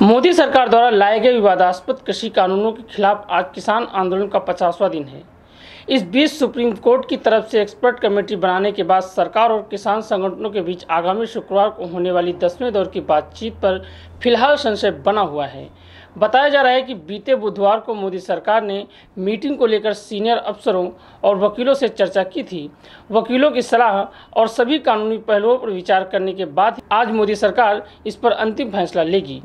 मोदी सरकार द्वारा लाए गए विवादास्पद कृषि कानूनों के खिलाफ आज किसान आंदोलन का पचासवां दिन है इस बीच सुप्रीम कोर्ट की तरफ से एक्सपर्ट कमेटी बनाने के बाद सरकार और किसान संगठनों के बीच आगामी शुक्रवार को होने वाली दसवें दौर की बातचीत पर फिलहाल संशय बना हुआ है बताया जा रहा है कि बीते बुधवार को मोदी सरकार ने मीटिंग को लेकर सीनियर अफसरों और वकीलों से चर्चा की थी वकीलों की सलाह और सभी कानूनी पहलुओं पर विचार करने के बाद आज मोदी सरकार इस पर अंतिम फैसला लेगी